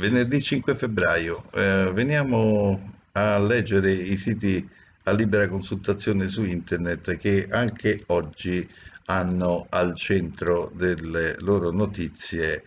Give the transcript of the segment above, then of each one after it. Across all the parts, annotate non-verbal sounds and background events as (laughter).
venerdì 5 febbraio. Eh, veniamo a leggere i siti a libera consultazione su internet che anche oggi hanno al centro delle loro notizie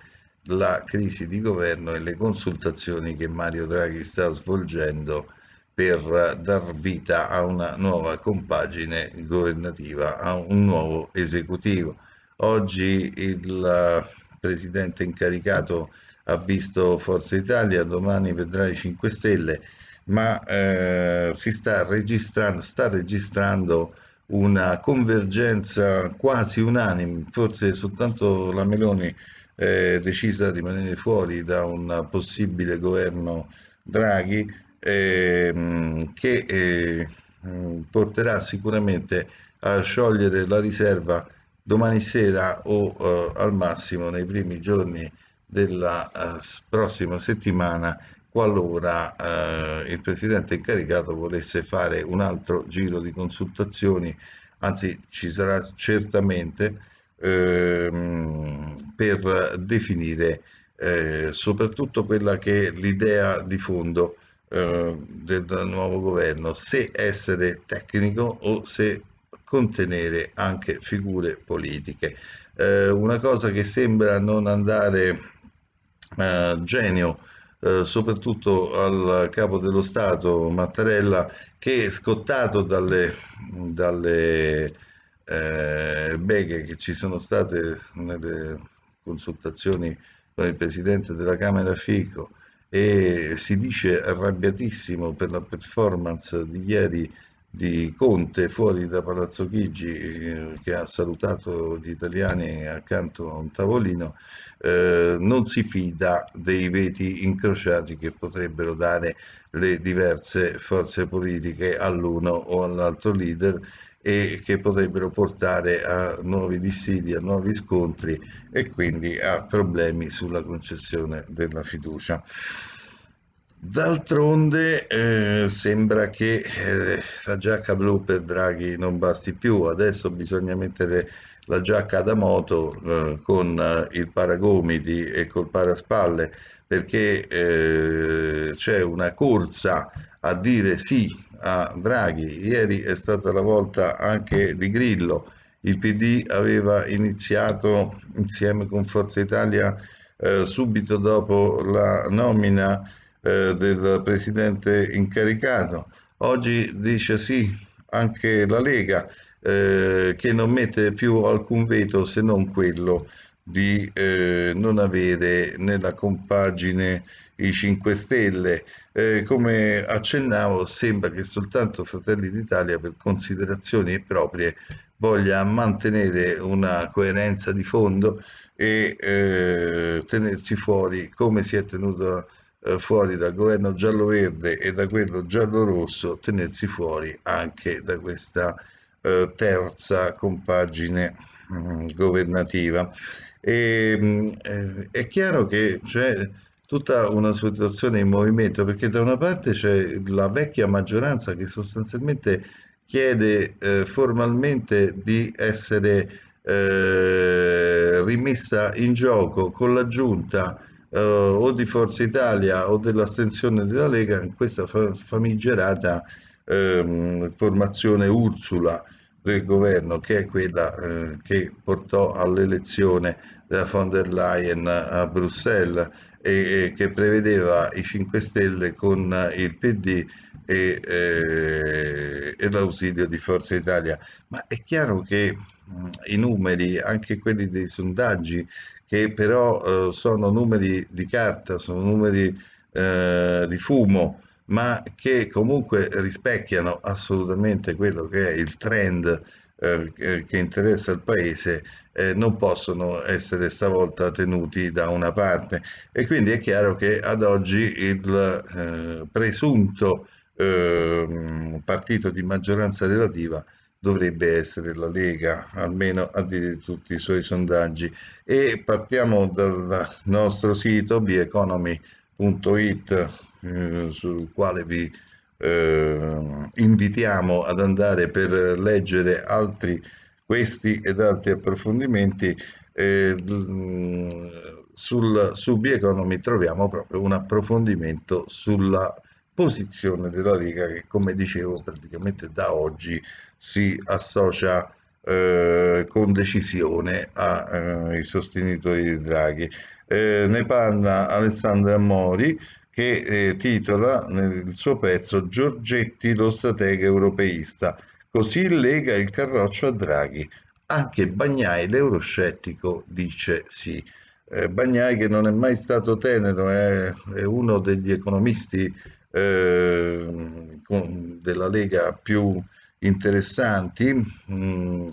la crisi di governo e le consultazioni che Mario Draghi sta svolgendo per dar vita a una nuova compagine governativa, a un nuovo esecutivo. Oggi il eh, presidente incaricato ha visto Forza Italia, domani vedrà i 5 Stelle, ma eh, si sta registrando, sta registrando una convergenza quasi unanime, forse soltanto la Meloni è eh, decisa di rimanere fuori da un possibile governo Draghi eh, che eh, porterà sicuramente a sciogliere la riserva domani sera o eh, al massimo nei primi giorni della eh, prossima settimana qualora eh, il Presidente incaricato volesse fare un altro giro di consultazioni, anzi ci sarà certamente ehm, per definire eh, soprattutto quella che è l'idea di fondo eh, del nuovo governo, se essere tecnico o se contenere anche figure politiche. Eh, una cosa che sembra non andare eh, genio eh, soprattutto al capo dello Stato Mattarella che scottato dalle, dalle eh, beghe che ci sono state nelle consultazioni con il presidente della Camera Fico e si dice arrabbiatissimo per la performance di ieri di Conte fuori da Palazzo Chigi eh, che ha salutato gli italiani accanto a un tavolino eh, non si fida dei veti incrociati che potrebbero dare le diverse forze politiche all'uno o all'altro leader e che potrebbero portare a nuovi dissidi, a nuovi scontri e quindi a problemi sulla concessione della fiducia. D'altronde eh, sembra che eh, la giacca blu per Draghi non basti più, adesso bisogna mettere la giacca da moto eh, con eh, il paragomiti e col paraspalle perché eh, c'è una corsa a dire sì a Draghi, ieri è stata la volta anche di Grillo, il PD aveva iniziato insieme con Forza Italia eh, subito dopo la nomina eh, del presidente incaricato. Oggi dice sì anche la Lega eh, che non mette più alcun veto se non quello di eh, non avere nella compagine i 5 Stelle. Eh, come accennavo, sembra che soltanto Fratelli d'Italia, per considerazioni proprie, voglia mantenere una coerenza di fondo e eh, tenersi fuori, come si è tenuto eh, fuori dal governo giallo-verde e da quello giallo-rosso, tenersi fuori anche da questa eh, terza compagine mh, mm, governativa. E, mh, mm, eh, è chiaro che c'è tutta una situazione in movimento perché da una parte c'è la vecchia maggioranza che sostanzialmente chiede eh, formalmente di essere eh, rimessa in gioco con la giunta eh, o di Forza Italia o dell'astensione della Lega in questa famigerata ehm, formazione Ursula del governo che è quella eh, che portò all'elezione della von der Leyen a Bruxelles e, e, che prevedeva i 5 Stelle con il PD e, e, eh, e l'ausilio di Forza Italia. Ma è chiaro che i numeri, anche quelli dei sondaggi, che però eh, sono numeri di carta, sono numeri eh, di fumo, ma che comunque rispecchiano assolutamente quello che è il trend eh, che interessa il paese, non possono essere stavolta tenuti da una parte. E quindi è chiaro che ad oggi il eh, presunto ehm, partito di maggioranza relativa dovrebbe essere la Lega, almeno a dire tutti i suoi sondaggi. E partiamo dal nostro sito bieconomy.it eh, sul quale vi eh, invitiamo ad andare per leggere altri questi ed altri approfondimenti. Eh, sul, su Bieconomy troviamo proprio un approfondimento sulla posizione della Lega che come dicevo praticamente da oggi si associa eh, con decisione ai eh, sostenitori di Draghi. Eh, ne parla Alessandra Mori che eh, titola nel suo pezzo Giorgetti lo stratega europeista, così lega il carroccio a Draghi. Anche Bagnai l'euroscettico dice sì. Eh, Bagnai che non è mai stato tenero, è, è uno degli economisti eh, con, della Lega più interessanti mh, mm,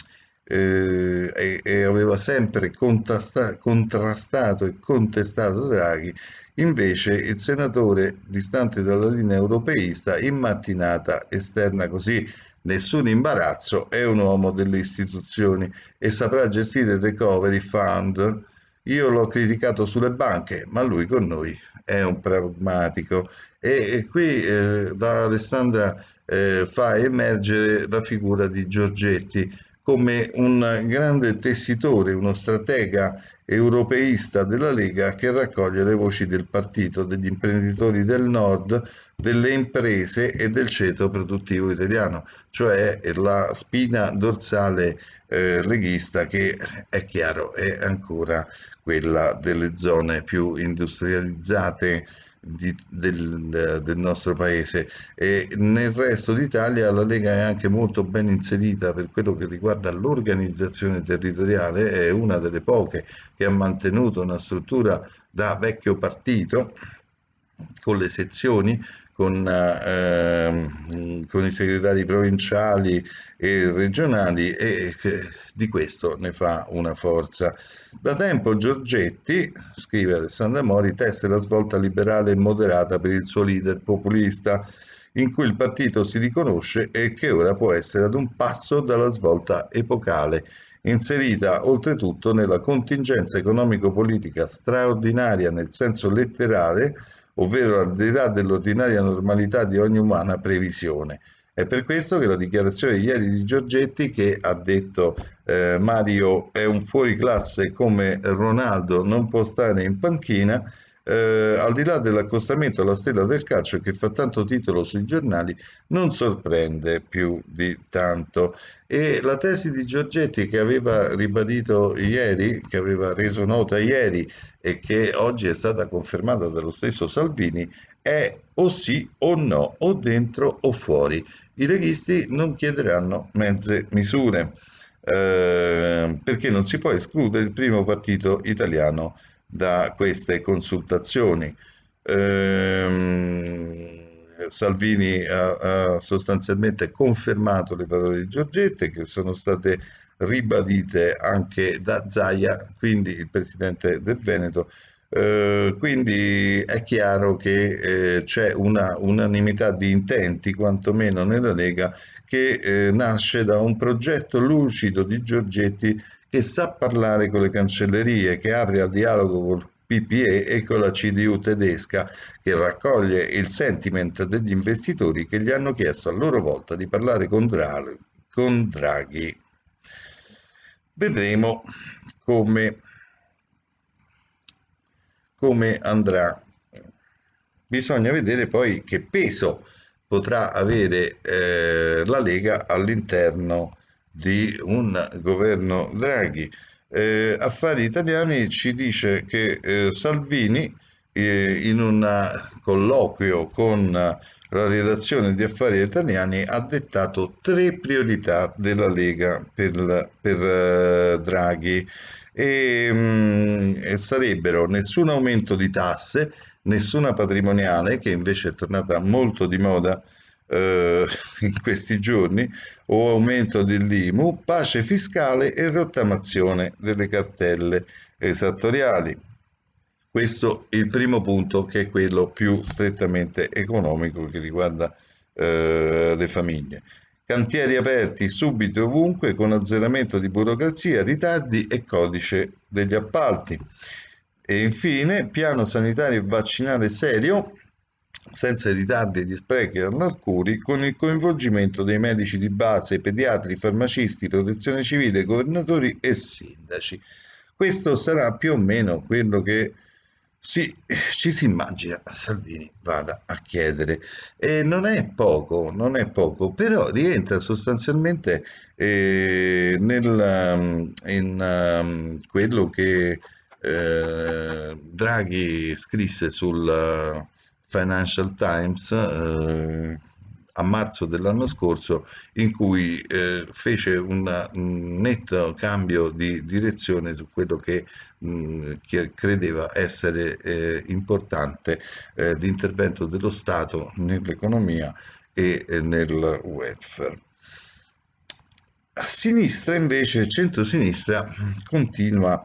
eh, e, e, aveva sempre contrastato e contestato Draghi, invece il senatore distante dalla linea europeista in mattinata esterna così nessun imbarazzo, è un uomo delle istituzioni e saprà gestire il recovery fund. Io l'ho criticato sulle banche, ma lui con noi è un pragmatico. E, e qui eh, da Alessandra eh, fa emergere la figura di Giorgetti come un grande tessitore, uno stratega europeista della Lega che raccoglie le voci del partito, degli imprenditori del nord, delle imprese e del ceto produttivo italiano, cioè la spina dorsale eh, leghista che è chiaro è ancora quella delle zone più industrializzate di, del, del, nostro paese e nel resto d'Italia la Lega è anche molto ben inserita per quello che riguarda l'organizzazione territoriale, è una delle poche che ha mantenuto una struttura da vecchio partito con le sezioni con, ehm, con i segretari provinciali e regionali e eh, di questo ne fa una forza. Da tempo Giorgetti, scrive Alessandra Mori, teste la svolta liberale e moderata per il suo leader populista in cui il partito si riconosce e che ora può essere ad un passo dalla svolta epocale inserita oltretutto nella contingenza economico-politica straordinaria nel senso letterale ovvero al di là dell'ordinaria normalità di ogni umana previsione. È per questo che la dichiarazione di ieri di Giorgetti che ha detto eh, Mario è un fuoriclasse come Ronaldo non può stare in panchina eh, al di là dell'accostamento alla stella del calcio che fa tanto titolo sui giornali, non sorprende più di tanto. E la tesi di Giorgetti che aveva ribadito ieri, che aveva reso nota ieri e che oggi è stata confermata dallo stesso Salvini, è o sì o no, o dentro o fuori. I leghisti non chiederanno mezze misure. Eh, perché non si può escludere il primo partito italiano da queste consultazioni. Ehm, Salvini ha, ha, sostanzialmente confermato le parole di Giorgetti che sono state ribadite anche da Zaia, quindi il presidente del Veneto. Eh, quindi è chiaro che eh, c'è una unanimità di intenti, quantomeno nella Lega, che eh, nasce da un progetto lucido di Giorgetti che sa parlare con le cancellerie, che apre al dialogo col PPE e con la CDU tedesca, che raccoglie il sentiment degli investitori che gli hanno chiesto a loro volta di parlare con, Dra con Draghi. Vedremo come, come andrà. Bisogna vedere poi che peso potrà avere eh, la Lega all'interno di un governo Draghi. Eh, Affari Italiani ci dice che eh, Salvini eh, in un colloquio con la redazione di Affari Italiani ha dettato tre priorità della Lega per, per eh, Draghi e, mh, mm, sarebbero nessun aumento di tasse, nessuna patrimoniale che invece è tornata molto di moda eh, (laughs) in questi giorni o aumento dell'IMU, pace fiscale e rottamazione delle cartelle esattoriali. Questo è il primo punto che è quello più strettamente economico che riguarda eh, le famiglie. Cantieri aperti subito e ovunque con azzeramento di burocrazia, ritardi e codice degli appalti. E infine, piano sanitario e vaccinale serio senza i ritardi e gli sprechi oscuri, con il coinvolgimento dei medici di base, pediatri, farmacisti, protezione civile, governatori e sindaci. Questo sarà più o meno quello che si, ci si immagina Salvini vada a chiedere. E non è poco, non è poco, però rientra sostanzialmente eh, nel, um, in um, quello che eh, Draghi scrisse sul Financial Times eh, a marzo dell'anno scorso in cui eh, fece una, un netto cambio di direzione su quello che, mh, che credeva essere eh, importante eh, l'intervento dello Stato nell'economia e eh, nel welfare. A sinistra invece, centrosinistra, continua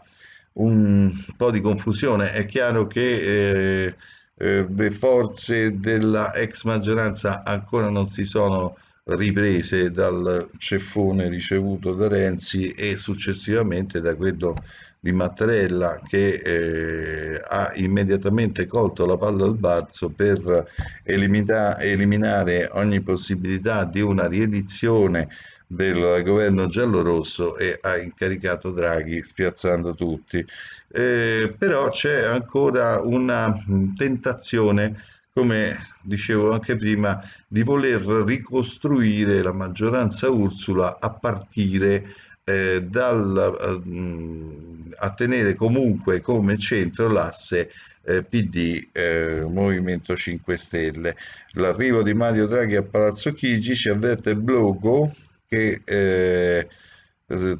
un po' di confusione. È chiaro che eh, eh, le forze della ex maggioranza ancora non si sono riprese dal ceffone ricevuto da Renzi e successivamente da quello di Mattarella che eh, ha immediatamente colto la palla al balzo per eliminare ogni possibilità di una riedizione del governo giallorosso e ha incaricato Draghi spiazzando tutti. Eh, però c'è ancora una tentazione, come dicevo anche prima, di voler ricostruire la maggioranza Ursula a partire eh, dal, eh, a tenere comunque come centro l'asse eh, PD eh, Movimento 5 Stelle. L'arrivo di Mario Draghi a Palazzo Chigi ci avverte Blogo che eh,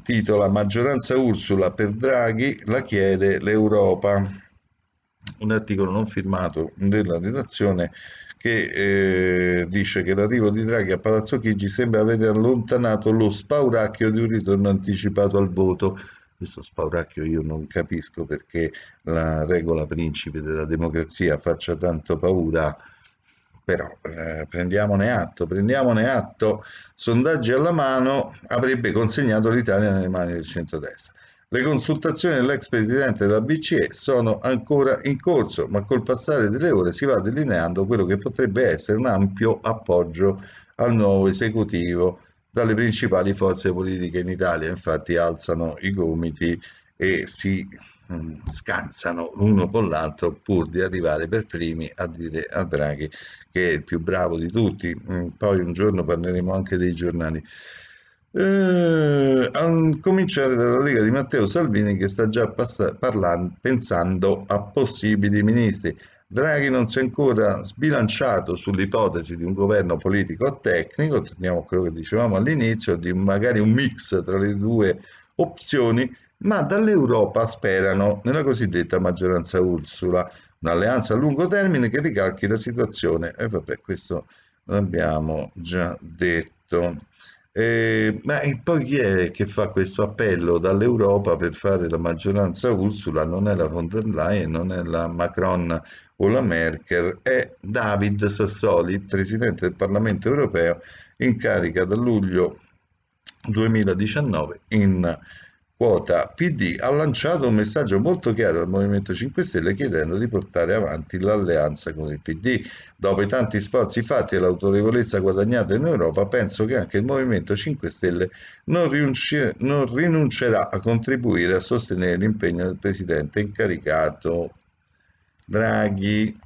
titola Maggioranza Ursula per Draghi, la chiede l'Europa. Un articolo non firmato della redazione che eh, dice che l'arrivo di Draghi a Palazzo Chigi sembra aver allontanato lo spauracchio di un ritorno anticipato al voto. Questo spauracchio io non capisco perché la regola principe della democrazia faccia tanto paura però eh, prendiamone atto, prendiamone atto, sondaggi alla mano avrebbe consegnato l'Italia nelle mani del centrodestra. Le consultazioni dell'ex presidente della BCE sono ancora in corso, ma col passare delle ore si va delineando quello che potrebbe essere un ampio appoggio al nuovo esecutivo dalle principali forze politiche in Italia, infatti alzano i gomiti e si Mm, scansano l'uno con l'altro pur di arrivare per primi a dire a Draghi che è il più bravo di tutti. Mm, poi un giorno parleremo anche dei giornali. Eh, a cominciare dalla Lega di Matteo Salvini che sta già parlando, pensando a possibili ministri. Draghi non si è ancora sbilanciato sull'ipotesi di un governo politico-tecnico, torniamo a quello che dicevamo all'inizio, di magari un mix tra le due opzioni ma dall'Europa sperano nella cosiddetta maggioranza Ursula, un'alleanza a lungo termine che ricalchi la situazione. E vabbè, questo l'abbiamo già detto. Eh, ma poi chi è che fa questo appello dall'Europa per fare la maggioranza Ursula? Non è la von der Leyen, non è la Macron o la Merkel, è David Sassoli, presidente del Parlamento europeo, in carica da luglio 2019 in quota PD ha lanciato un messaggio molto chiaro al Movimento 5 Stelle chiedendo di portare avanti l'alleanza con il PD. Dopo i tanti sforzi fatti e l'autorevolezza guadagnata in Europa, penso che anche il Movimento 5 Stelle non, non rinuncerà a contribuire a sostenere l'impegno del Presidente incaricato Draghi.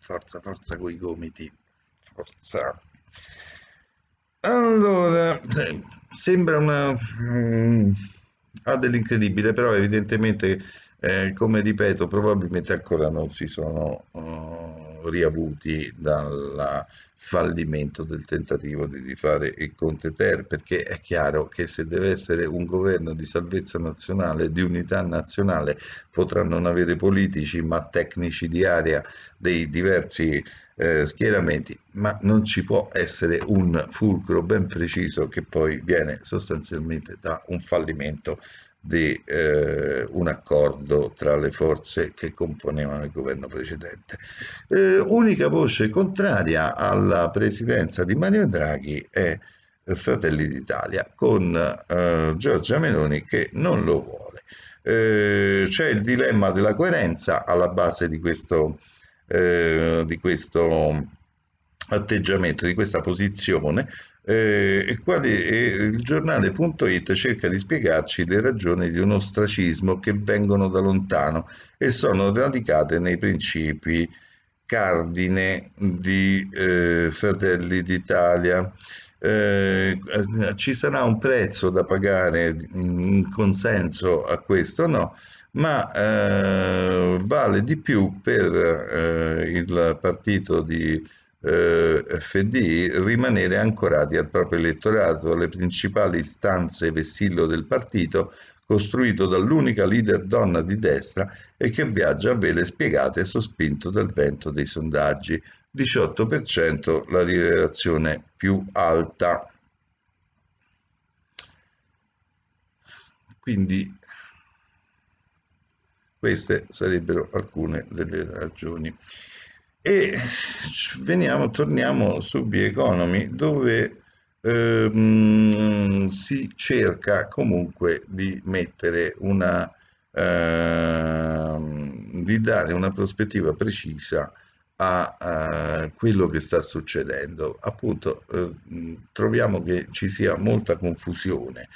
Forza, forza coi gomiti. Forza. Allora, sembra una... Mm, ha dell'incredibile, però evidentemente, eh, come ripeto, probabilmente ancora non si sono... Uh, riavuti dal fallimento del tentativo di rifare il Conte Ter, perché è chiaro che se deve essere un governo di salvezza nazionale, di unità nazionale, potrà non avere politici ma tecnici di area dei diversi eh, schieramenti, ma non ci può essere un fulcro ben preciso che poi viene sostanzialmente da un fallimento di eh, un accordo tra le forze che componevano il governo precedente. Eh, unica voce contraria alla presidenza di Mario Draghi è Fratelli d'Italia con eh, Giorgia Meloni che non lo vuole. Eh, c'è il dilemma della coerenza alla base di questo, eh, di questo atteggiamento, di questa posizione eh, e, quali, e il giornale.it cerca di spiegarci le ragioni di un ostracismo che vengono da lontano e sono radicate nei principi cardine di eh, Fratelli d'Italia. Eh, eh ci sarà un prezzo da pagare in consenso a questo? No, ma eh, vale di più per eh, il partito di eh, FDI rimanere ancorati al proprio elettorato, alle principali istanze e vessillo del partito, costruito dall'unica leader donna di destra e che viaggia a vele spiegate e sospinto dal vento dei sondaggi, 18% la rivelazione più alta. Quindi queste sarebbero alcune delle ragioni e veniamo, torniamo su Bioeconomy dove ehm, si cerca comunque di mettere una ehm, di dare una prospettiva precisa a, a, quello che sta succedendo appunto eh, troviamo che ci sia molta confusione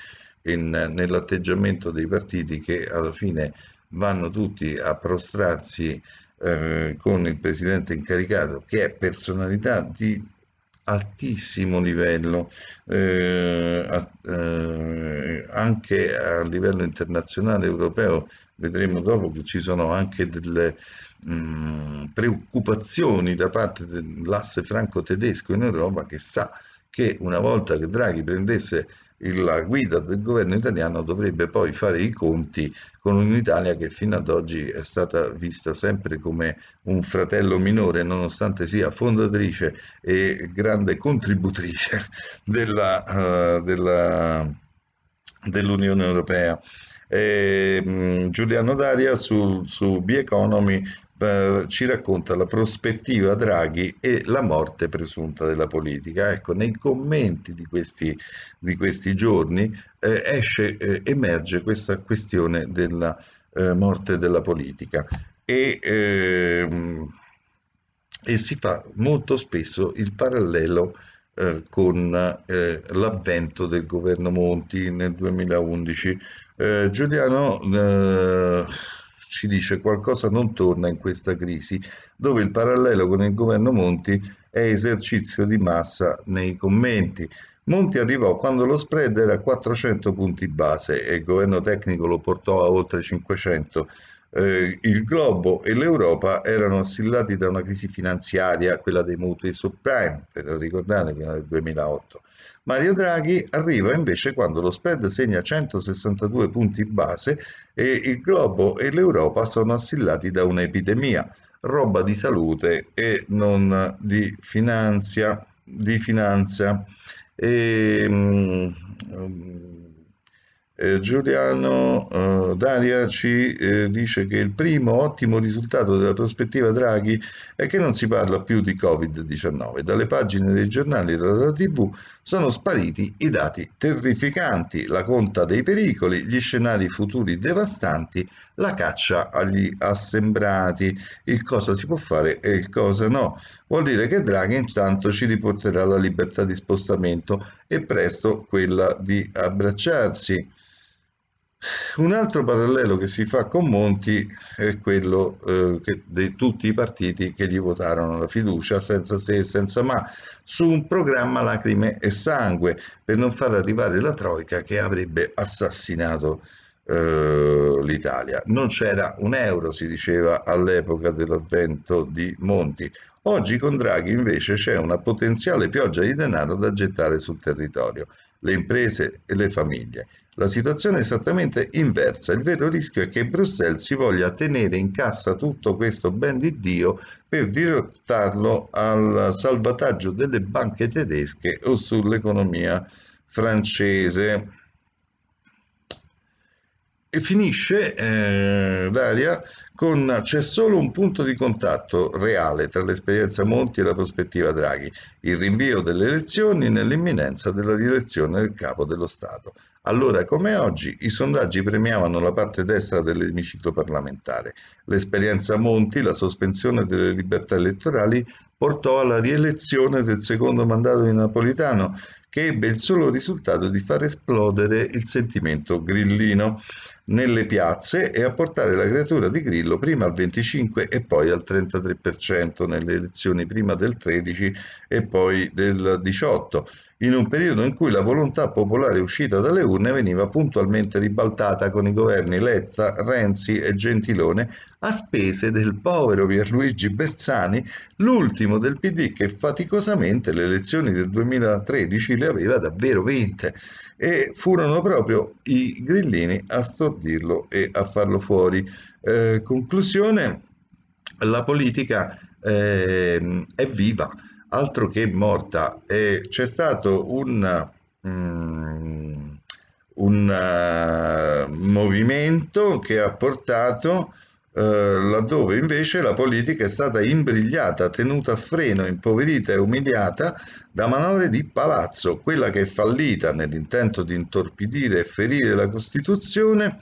nell'atteggiamento dei partiti che alla fine vanno tutti a prostrarsi eh, con il presidente incaricato che è personalità di altissimo livello eh, a, eh, anche a livello internazionale europeo vedremo dopo che ci sono anche delle mh, mm, preoccupazioni da parte dell'asse franco tedesco in Europa che sa che una volta che Draghi prendesse la guida del governo italiano dovrebbe poi fare i conti con un'Italia che fino ad oggi è stata vista sempre come un fratello minore, nonostante sia fondatrice e grande contributrice (laughs) della, uh, della, dell'Unione Europea. E, um, Giuliano Daria su, su B-Economy eh, ci racconta la prospettiva Draghi e la morte presunta della politica. Ecco, nei commenti di questi, di questi giorni eh, esce, eh, emerge questa questione della eh, morte della politica e, ehm, e, si fa molto spesso il parallelo eh, con l'avvento del governo Monti nel 2011. Giuliano ci dice qualcosa non torna in questa crisi, dove il parallelo con il governo Monti è esercizio di massa nei commenti. Monti arrivò quando lo spread era a 400 punti base e il governo tecnico lo portò a oltre 500 eh, il globo e l'Europa erano assillati da una crisi finanziaria, quella dei mutui subprime, ve lo ricordate, quella del 2008. Mario Draghi arriva invece quando lo spread segna 162 punti base e il globo e l'Europa sono assillati da un'epidemia, roba di salute e non di finanza. Di finanza. E, um, ehm, eh, Giuliano eh, Daria ci eh, dice che il primo ottimo risultato della prospettiva Draghi è che non si parla più di Covid-19. Dalle pagine dei giornali e dalla TV sono spariti i dati terrificanti, la conta dei pericoli, gli scenari futuri devastanti, la caccia agli assembrati, il cosa si può fare e il cosa no. Vuol dire che Draghi intanto ci riporterà la libertà di spostamento e presto quella di abbracciarsi. Un altro parallelo che si fa con Monti è quello eh, di tutti i partiti che gli votarono la fiducia senza se e senza ma su un programma lacrime e sangue per non far arrivare la troica che avrebbe assassinato eh, l'Italia. Non c'era un euro, si diceva all'epoca dell'avvento di Monti. Oggi con Draghi invece c'è una potenziale pioggia di denaro da gettare sul territorio, le imprese e le famiglie la situazione è esattamente inversa, il vero rischio è che Bruxelles si voglia tenere in cassa tutto questo ben di Dio per dirottarlo al salvataggio delle banche tedesche o sull'economia francese. E finisce eh, l'aria con c'è solo un punto di contatto reale tra l'esperienza Monti e la prospettiva Draghi, il rinvio delle elezioni nell'imminenza della rielezione del capo dello Stato. Allora, come oggi, i sondaggi premiavano la parte destra dell'emiciclo parlamentare. L'esperienza Monti, la sospensione delle libertà elettorali, portò alla rielezione del secondo mandato di Napolitano che ebbe il solo risultato di far esplodere il sentimento grillino nelle piazze e a portare la creatura di Grillo prima al 25 e poi al 33% nelle elezioni prima del 13 e poi del 18 in un periodo in cui la volontà popolare uscita dalle urne veniva puntualmente ribaltata con i governi Letta, Renzi e Gentilone a spese del povero Pierluigi Bersani, l'ultimo del PD che faticosamente le elezioni del 2013 le aveva davvero vinte e furono proprio i grillini a stordirlo e a farlo fuori. Eh, conclusione, la politica eh, è viva altro che morta. Eh, c'è stato un, um, un uh, movimento che ha portato uh, laddove invece la politica è stata imbrigliata, tenuta a freno, impoverita e umiliata da manovre di palazzo, quella che è fallita nell'intento di intorpidire e ferire la Costituzione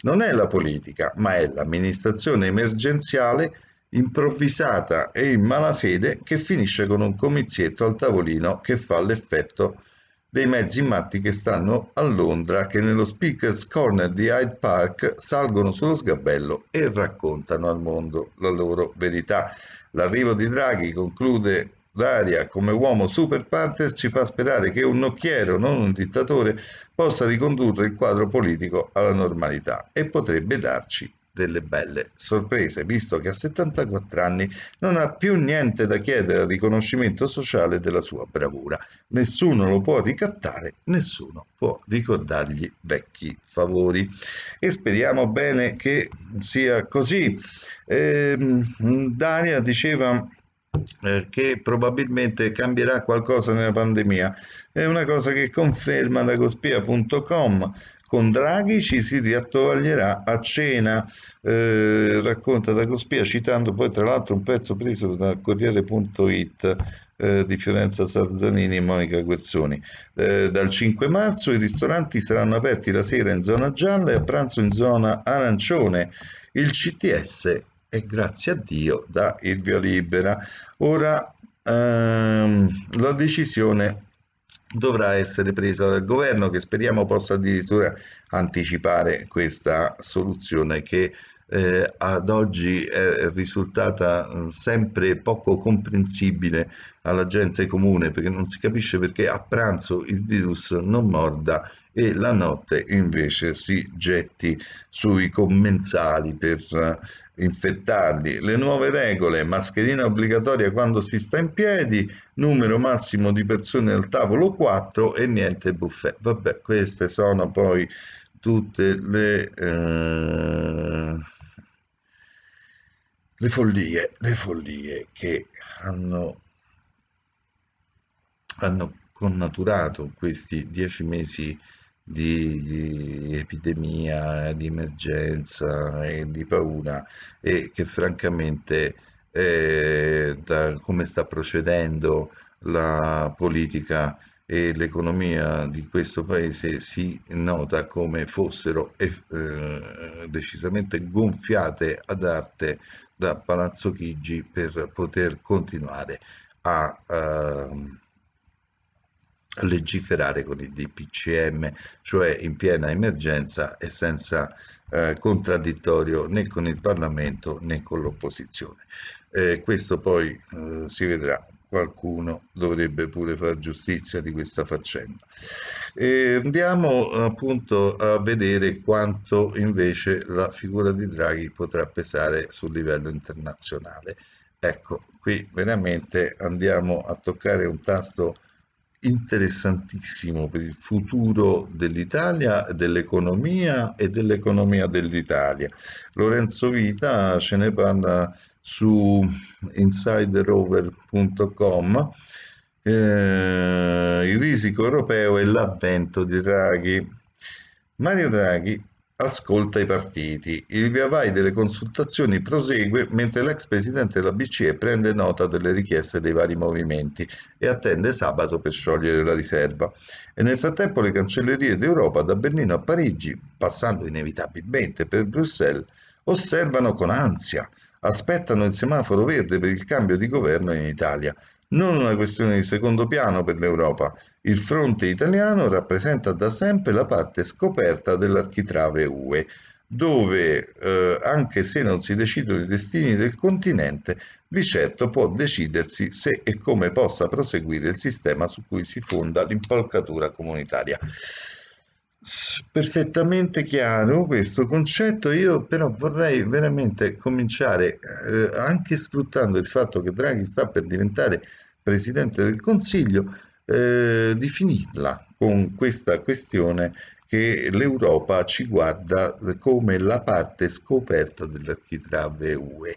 non è la politica, ma è l'amministrazione emergenziale improvvisata e in malafede che finisce con un comizietto al tavolino che fa l'effetto dei mezzi matti che stanno a Londra che nello Speaker's Corner di Hyde Park salgono sullo sgabello e raccontano al mondo la loro verità. L'arrivo di Draghi conclude Daria come uomo super partes ci fa sperare che un nocchiero, non un dittatore, possa ricondurre il quadro politico alla normalità e potrebbe darci delle belle sorprese, visto che a 74 anni non ha più niente da chiedere al riconoscimento sociale della sua bravura. Nessuno lo può ricattare, nessuno può ricordargli vecchi favori. E speriamo bene che sia così. Eh, Daria diceva eh, che probabilmente cambierà qualcosa nella pandemia. È una cosa che conferma dagospia.com con Draghi ci si riattovaglierà a cena, eh, racconta Dagospia citando poi tra l'altro un pezzo preso da Corriere.it eh, di Fiorenza Sarzanini e Monica Guerzoni. Eh, dal 5 marzo i ristoranti saranno aperti la sera in zona gialla e a pranzo in zona arancione. Il CTS e grazie a Dio dà il via libera. Ora ehm, la decisione dovrà essere presa dal governo che speriamo possa addirittura anticipare questa soluzione che eh, ad oggi è risultata mh, mm, sempre poco comprensibile alla gente comune perché non si capisce perché a pranzo il virus non morda e la notte invece si getti sui commensali per eh, infettarli. Le nuove regole, mascherina obbligatoria quando si sta in piedi, numero massimo di persone al tavolo 4 e niente buffet. Vabbè, queste sono poi tutte le... Eh, le follie, le follie che hanno, hanno connaturato questi dieci mesi di, di epidemia, di emergenza e di paura e che francamente eh, da come sta procedendo la politica e l'economia di questo paese si nota come fossero eh, decisamente gonfiate ad arte da Palazzo Chigi per poter continuare a eh, legiferare con il DPCM, cioè in piena emergenza e senza eh, contraddittorio né con il Parlamento né con l'opposizione. Eh, questo poi eh, si vedrà, qualcuno dovrebbe pure far giustizia di questa faccenda. E andiamo appunto a vedere quanto invece la figura di Draghi potrà pesare sul livello internazionale. Ecco, qui veramente andiamo a toccare un tasto interessantissimo per il futuro dell'Italia, dell'economia e dell'economia dell'Italia. Lorenzo Vita ce ne parla su insiderover.com. Eh, il risico europeo e l'avvento di Draghi. Mario Draghi ascolta i partiti. Il via vai delle consultazioni prosegue mentre l'ex presidente della BCE prende nota delle richieste dei vari movimenti e attende sabato per sciogliere la riserva. E nel frattempo le cancellerie d'Europa da Berlino a Parigi, passando inevitabilmente per Bruxelles, osservano con ansia, aspettano il semaforo verde per il cambio di governo in Italia. Non una questione di secondo piano per l'Europa, il fronte italiano rappresenta da sempre la parte scoperta dell'architrave UE, dove, eh, anche se non si decidono i destini del continente, di certo può decidersi se e come possa proseguire il sistema su cui si fonda l'impalcatura comunitaria. Perfettamente chiaro questo concetto, io però vorrei veramente cominciare eh, anche sfruttando il fatto che Draghi sta per diventare Presidente del Consiglio, eh, di finirla con questa questione che l'Europa ci guarda come la parte scoperta dell'architrave UE.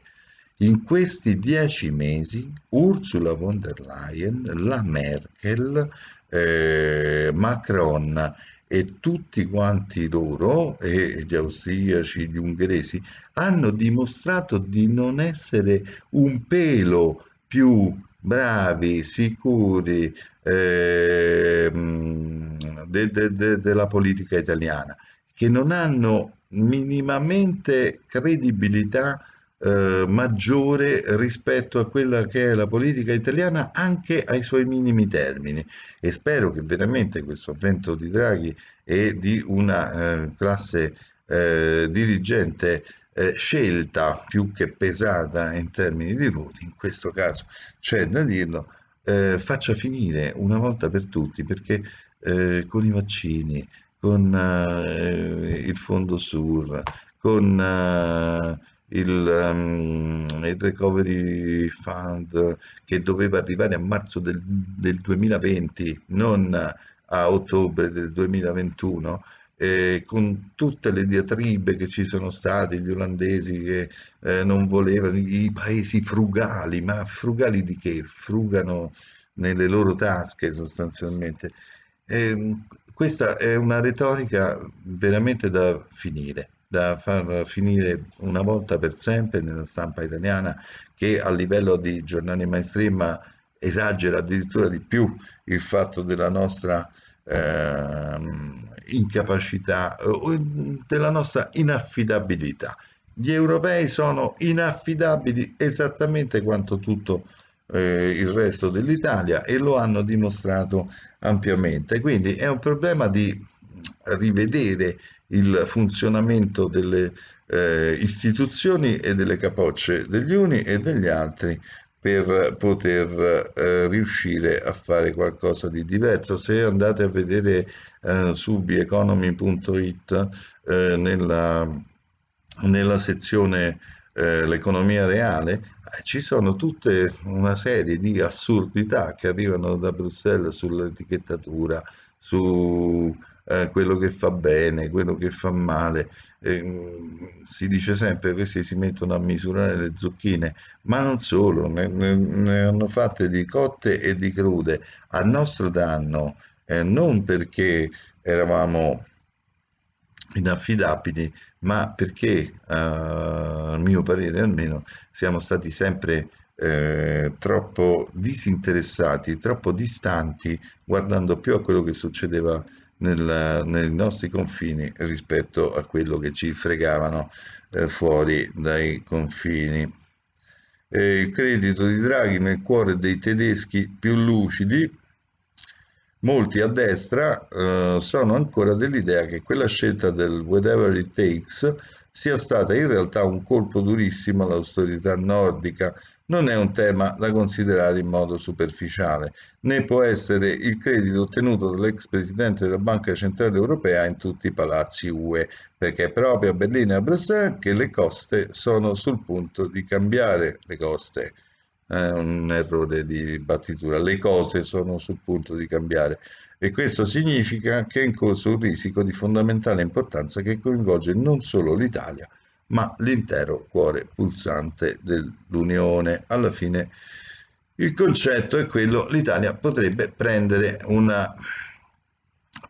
In questi dieci mesi Ursula von der Leyen, la Merkel, eh, Macron e tutti quanti loro, e gli austriaci, gli ungheresi, hanno dimostrato di non essere un pelo più bravi, sicuri eh, de, de, de, della politica italiana, che non hanno minimamente credibilità eh, maggiore rispetto a quella che è la politica italiana anche ai suoi minimi termini e spero che veramente questo avvento di Draghi e di una eh, classe eh, dirigente eh, scelta più che pesata in termini di voti, in questo caso c'è da dirlo, eh, faccia finire una volta per tutti perché eh, con i vaccini, con eh, il fondo SUR, con eh, il, um, il, recovery fund che doveva arrivare a marzo del, del 2020, non a ottobre del 2021, eh, con tutte le diatribe che ci sono state, gli olandesi che eh, non volevano, i paesi frugali, ma frugali di che? Frugano nelle loro tasche sostanzialmente. E, ehm, questa è una retorica veramente da finire da far finire una volta per sempre nella stampa italiana che a livello di giornali mainstream esagera addirittura di più il fatto della nostra eh, incapacità, eh, della nostra inaffidabilità. Gli europei sono inaffidabili esattamente quanto tutto eh, il resto dell'Italia e lo hanno dimostrato ampiamente. Quindi è un problema di rivedere il funzionamento delle eh, istituzioni e delle capocce degli uni e degli altri per poter eh, riuscire a fare qualcosa di diverso. Se andate a vedere eh, su bieconomy.it eh, nella, nella, sezione eh, l'economia reale eh, ci sono tutta una serie di assurdità che arrivano da Bruxelles sull'etichettatura, su eh, quello che fa bene, quello che fa male. Eh, mm, si dice sempre questi si mettono a misurare le zucchine, ma non solo, ne, ne, ne hanno fatte di cotte e di crude a nostro danno, eh, non perché eravamo inaffidabili, ma perché, a mio parere almeno, siamo stati sempre eh, troppo disinteressati, troppo distanti, guardando più a quello che succedeva nel, nei nostri confini rispetto a quello che ci fregavano eh, fuori dai confini. Eh, il credito di Draghi nel cuore dei tedeschi più lucidi, molti a destra eh, sono ancora dell'idea che quella scelta del whatever it takes sia stata in realtà un colpo durissimo all'austerità nordica non è un tema da considerare in modo superficiale, né può essere il credito ottenuto dall'ex presidente della Banca Centrale Europea in tutti i palazzi UE, perché è proprio a Berlino e a Bruxelles che le coste sono sul punto di cambiare le coste. È un errore di battitura, le cose sono sul punto di cambiare e questo significa che è in corso un risico di fondamentale importanza che coinvolge non solo l'Italia, ma l'intero cuore pulsante dell'Unione. Alla fine il concetto è quello, l'Italia potrebbe prendere una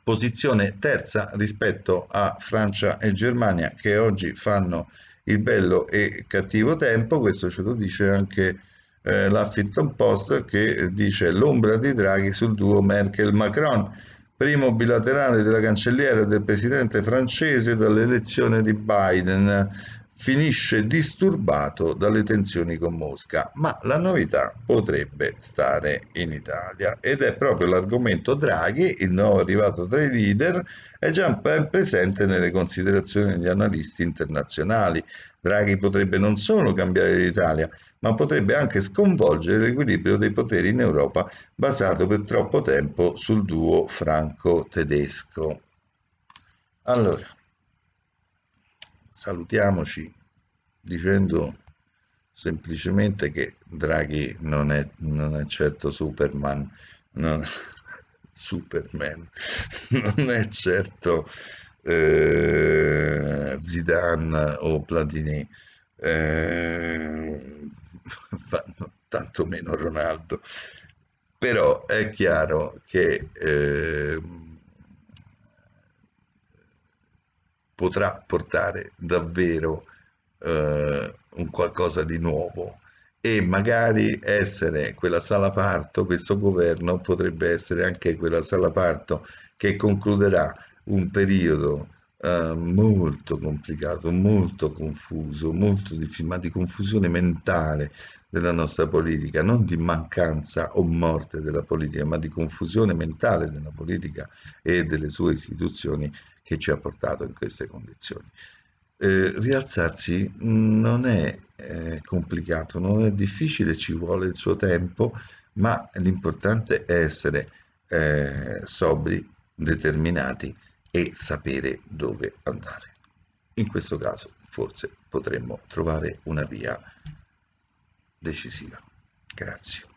posizione terza rispetto a Francia e Germania che oggi fanno il bello e cattivo tempo, questo ce lo dice anche eh, l'Huffington Post che dice l'ombra di Draghi sul duo Merkel-Macron primo bilaterale della cancelliera e del presidente francese dall'elezione di Biden finisce disturbato dalle tensioni con Mosca, ma la novità potrebbe stare in Italia ed è proprio l'argomento Draghi, il nuovo arrivato tra i leader, è già ben presente nelle considerazioni degli analisti internazionali. Draghi potrebbe non solo cambiare l'Italia, ma potrebbe anche sconvolgere l'equilibrio dei poteri in Europa basato per troppo tempo sul duo franco-tedesco. Allora, salutiamoci dicendo semplicemente che Draghi non è, non è certo Superman, non, (laughs) Superman, non è certo eh, Zidane o Platini, eh, (laughs) tanto meno Ronaldo, però è chiaro che eh, potrà portare davvero eh, un qualcosa di nuovo e magari essere quella sala parto, questo governo potrebbe essere anche quella sala parto che concluderà un periodo eh, molto complicato, molto confuso, molto di, ma di confusione mentale della nostra politica, non di mancanza o morte della politica, ma di confusione mentale della politica e delle sue istituzioni che ci ha portato in queste condizioni. Eh, rialzarsi non è eh, complicato, non è difficile, ci vuole il suo tempo, ma l'importante è essere eh, sobri, determinati e sapere dove andare. In questo caso forse potremmo trovare una via decisiva. Grazie.